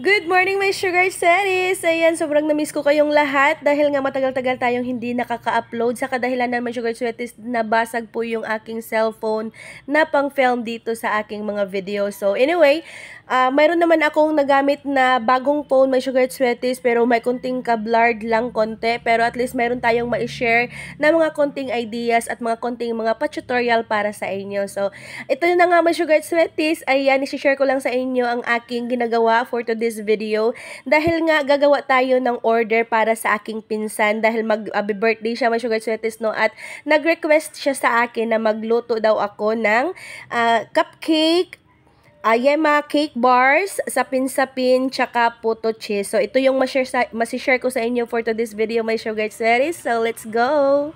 Good morning my sugar series! Ayan, sobrang namiss ko kayong lahat dahil nga matagal-tagal tayong hindi nakaka-upload sa kadahilan ng my sugar sweaties nabasag po yung aking cellphone na pang-film dito sa aking mga video. So anyway, uh, mayroon naman akong nagamit na bagong phone my sugar sweaties pero may kunting kablard lang konti pero at least mayroon tayong ma-share na mga konting ideas at mga konting mga pa-tutorial para sa inyo. So ito na nga my sugar sweaties, ayan, isi-share ko lang sa inyo ang aking ginagawa for today's this video dahil nga gagawa tayo ng order para sa aking pinsan dahil mag-birthday ah, uh, siya, may sugar sweaties, no? At nag-request siya sa akin na magluto daw ako ng uh, cupcake, uh, Yema cake bars, sapin-sapin, tsaka puto cheese. So, ito yung ma-share ma-share ko sa inyo for to this video, my sugar series. So, let's go!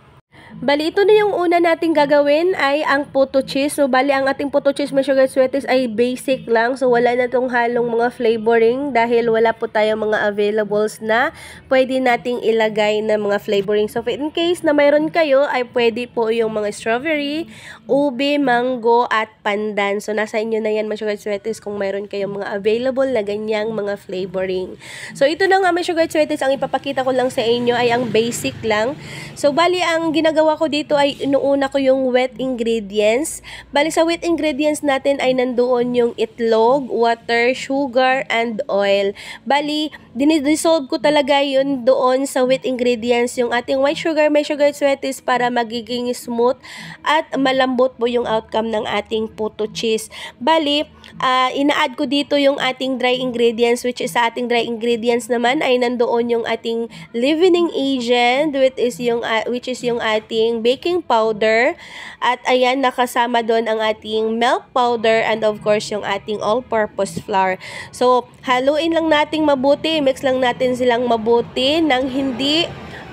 Bali, ito na yung una natin gagawin ay ang puto cheese. So, bali, ang ating puto cheese may sugar sweeties ay basic lang. So, wala na itong halong mga flavoring dahil wala po tayong mga availables na pwede nating ilagay na mga flavoring. So, in case na mayroon kayo, ay pwede po yung mga strawberry, ube, mango, at pandan. So, nasa inyo na yan, may sugar sweeties, kung mayroon kayong mga available na ganyang mga flavoring. So, ito na nga, may sugar sweeties, ang ipapakita ko lang sa inyo ay ang basic lang. So, bali, ang ginagawa ginagawa ko dito ay inuuna ko yung wet ingredients. Bali sa wet ingredients natin ay nandoon yung itlog, water, sugar, and oil. Bali, dinidissolve ko talaga yun doon sa wet ingredients. Yung ating white sugar, may sugar sweeties para magiging smooth at malambot po yung outcome ng ating puto cheese. Bali, uh, ah, ina-add ko dito yung ating dry ingredients which is sa ating dry ingredients naman ay nandoon yung ating leavening agent which is yung uh, which is yung at ating baking powder. At ayan, nakasama doon ang ating milk powder and of course yung ating all-purpose flour. So, haluin lang nating mabuti, mix lang natin silang mabuti nang hindi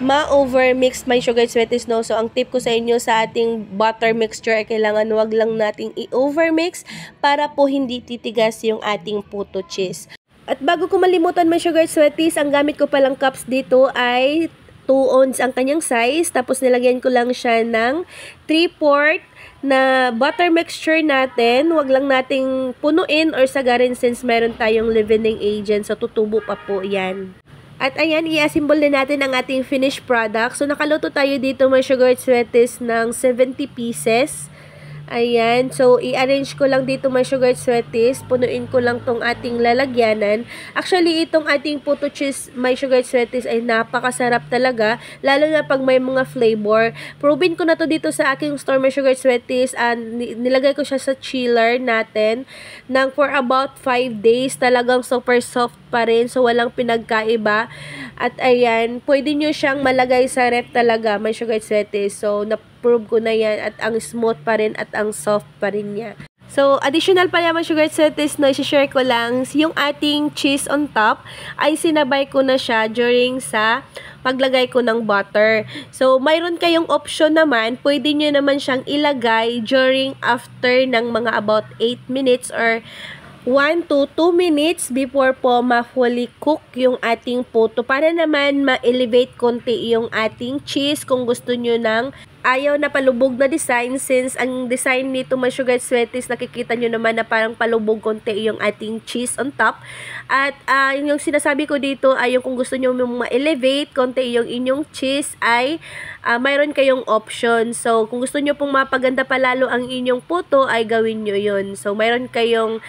ma-overmix my sugar sweet is no. So, ang tip ko sa inyo sa ating butter mixture ay kailangan wag lang nating i-overmix para po hindi titigas yung ating puto cheese. At bago ko malimutan my sugar sweaties, ang gamit ko palang cups dito ay 2 oz ang kanyang size. Tapos nilagyan ko lang siya ng 3-4 na butter mixture natin, wag lang nating punuin or sagarin since meron tayong leavening agent. So, tutubo pa po yan. At ayan, i-assemble na natin ang ating finished product. So, nakaluto tayo dito mga sugar sweaties ng 70 pieces. Ayan. So, i-arrange ko lang dito my sugar sweaties. Punuin ko lang tong ating lalagyanan. Actually, itong ating puto cheese my sugar sweaties ay napakasarap talaga. Lalo na pag may mga flavor. Probin ko na to dito sa aking store my sugar sweaties. And nilagay ko siya sa chiller natin. Nang for about 5 days, talagang super soft pa rin. So, walang pinagkaiba. At ayan, pwede nyo siyang malagay sa ref talaga my sugar sweaties. So, na prove ko na yan at ang smooth pa rin at ang soft pa rin niya. So, additional pa naman sugar set is no, share ko lang, yung ating cheese on top ay sinabay ko na siya during sa paglagay ko ng butter. So, mayroon kayong option naman, pwede nyo naman siyang ilagay during after ng mga about 8 minutes or 1 to 2 minutes before po ma-fully cook yung ating puto para naman ma-elevate konti yung ating cheese kung gusto nyo ng ayaw na palubog na design since ang design nito mga sugar sweaties nakikita nyo naman na parang palubog konti yung ating cheese on top at uh, yung sinasabi ko dito ay ah, yung kung gusto nyo ma-elevate konti yung inyong cheese ay uh, mayroon kayong option so kung gusto nyo pong mapaganda pa lalo ang inyong puto ay gawin nyo yun so mayroon kayong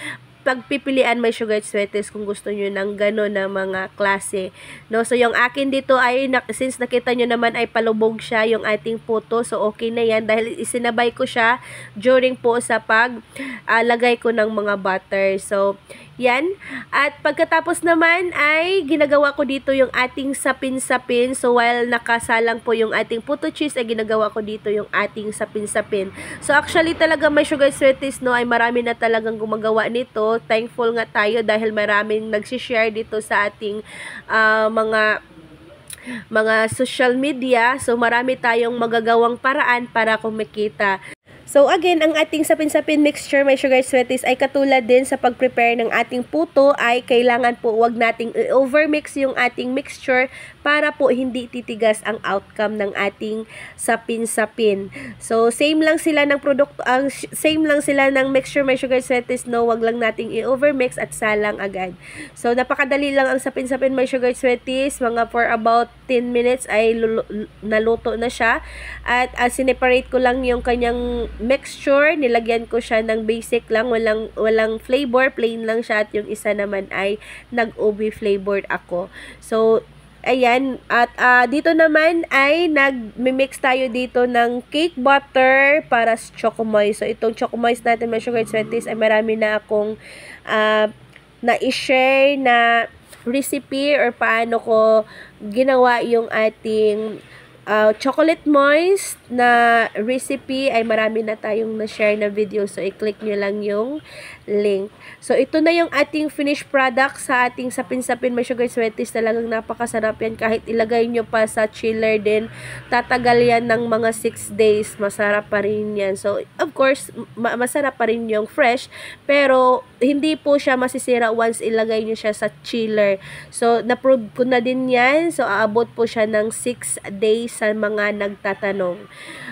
pagpipilian may sugar sweaters kung gusto nyo ng gano'n na mga klase. No? So, yung akin dito ay, na, since nakita nyo naman ay palubog siya yung ating photo. So, okay na yan dahil isinabay ko siya during po sa pag uh, ko ng mga butter. So, yan. At pagkatapos naman ay ginagawa ko dito yung ating sapin-sapin. So while nakasalang po yung ating puto cheese ay ginagawa ko dito yung ating sapin-sapin. So actually talaga may sugar sweeties no ay marami na talagang gumagawa nito. Thankful nga tayo dahil maraming nagsishare dito sa ating uh, mga mga social media. So marami tayong magagawang paraan para kumikita. So again, ang ating sapin-sapin mixture may sugar sweeties ay katulad din sa pag-prepare ng ating puto ay kailangan po wag nating i-overmix yung ating mixture para po hindi titigas ang outcome ng ating sapin-sapin. So same lang sila ng product ang uh, same lang sila ng mixture may sugar sweeties no, wag lang nating i-overmix at salang agad. So napakadali lang ang sapin-sapin may sugar sweeties, mga for about 10 minutes ay naluto na siya at uh, ah, sineparate ko lang yung kanyang mixture, nilagyan ko siya ng basic lang, walang, walang flavor, plain lang siya at yung isa naman ay nag-ubi flavored ako. So, Ayan, at uh, dito naman ay nag-mix tayo dito ng cake butter para sa chocomoy. So, itong chocomoy natin mga sugar sweeties ay marami na akong uh, ah, na-share na recipe or paano ko ginawa yung ating uh, chocolate moist na recipe ay marami na tayong na-share na video. So, i-click nyo lang yung link. So, ito na yung ating finished product sa ating sapin-sapin may sugar sweaties. Talagang napakasarap yan. Kahit ilagay nyo pa sa chiller din, tatagal yan ng mga 6 days. Masarap pa rin yan. So, of course, ma masarap pa rin yung fresh. Pero, hindi po siya masisira once ilagay nyo siya sa chiller. So, na-prove ko na din yan. So, aabot po siya ng 6 days sa mga nagtatanong.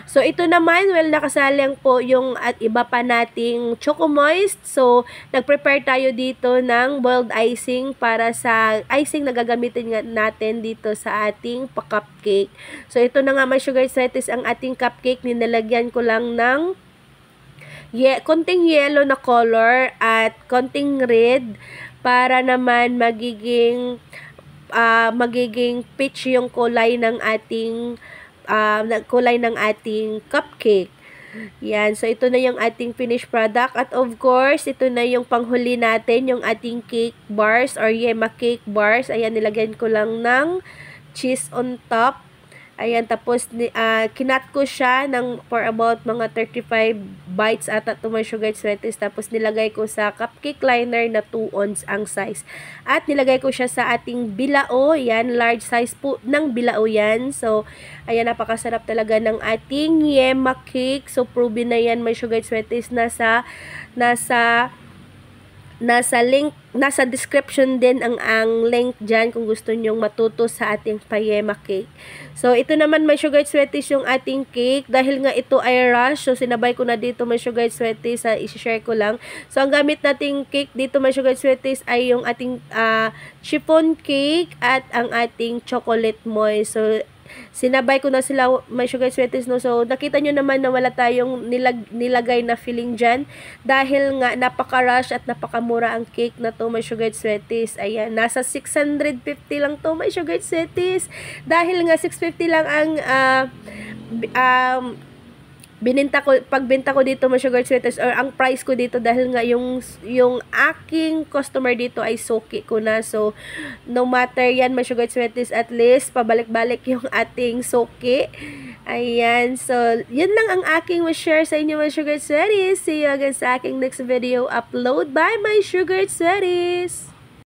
So, ito naman, well, nakasalang po yung at iba pa nating Choco Moist. So, nag-prepare tayo dito ng boiled icing para sa icing na gagamitin natin dito sa ating cupcake So, ito na nga my sugar setis ang ating cupcake. Ninalagyan ko lang ng ye konting yellow na color at konting red para naman magiging uh, magiging peach yung kulay ng ating uh, kulay ng ating cupcake. Yan. So, ito na yung ating finished product. At of course, ito na yung panghuli natin, yung ating cake bars or yema cake bars. Ayan, nilagyan ko lang ng cheese on top. Ayan, tapos uh, kinat ko siya ng, for about mga 35 bites at to my sugar sweaters. Tapos nilagay ko sa cupcake liner na 2 ounce ang size. At nilagay ko siya sa ating bilao. Yan, large size po ng bilao yan. So, ayan, napakasarap talaga ng ating yema cake. So, proven na yan may sugar sweaters. Nasa, nasa Nasa link, nasa description din ang, ang link diyan kung gusto nyong matuto sa ating payema cake. So, ito naman may sugar sweaties yung ating cake. Dahil nga ito ay rush, so sinabay ko na dito may sugar sweaties, uh, i share ko lang. So, ang gamit nating cake dito may sugar sweaties ay yung ating uh, chiffon cake at ang ating chocolate moist. So, Sinabay ko na sila, my sugar sweaties, no? So, nakita nyo naman na wala tayong nilag, nilagay na filling dyan. Dahil nga, napaka-rush at napaka mura ang cake na to, my sugar sweaties. Ayan, nasa 650 lang to, my sugar sweaties. Dahil nga, 650 lang ang, uh, um, bininta ko, pagbenta ko dito mga sugar sweaters or ang price ko dito dahil nga yung, yung aking customer dito ay soki ko na. So, no matter yan mga sugar sweaters, at least pabalik-balik yung ating soki. Ayan. So, yun lang ang aking share sa inyo mga sugar sweaties. See you again sa aking next video upload by my sugar sweaties.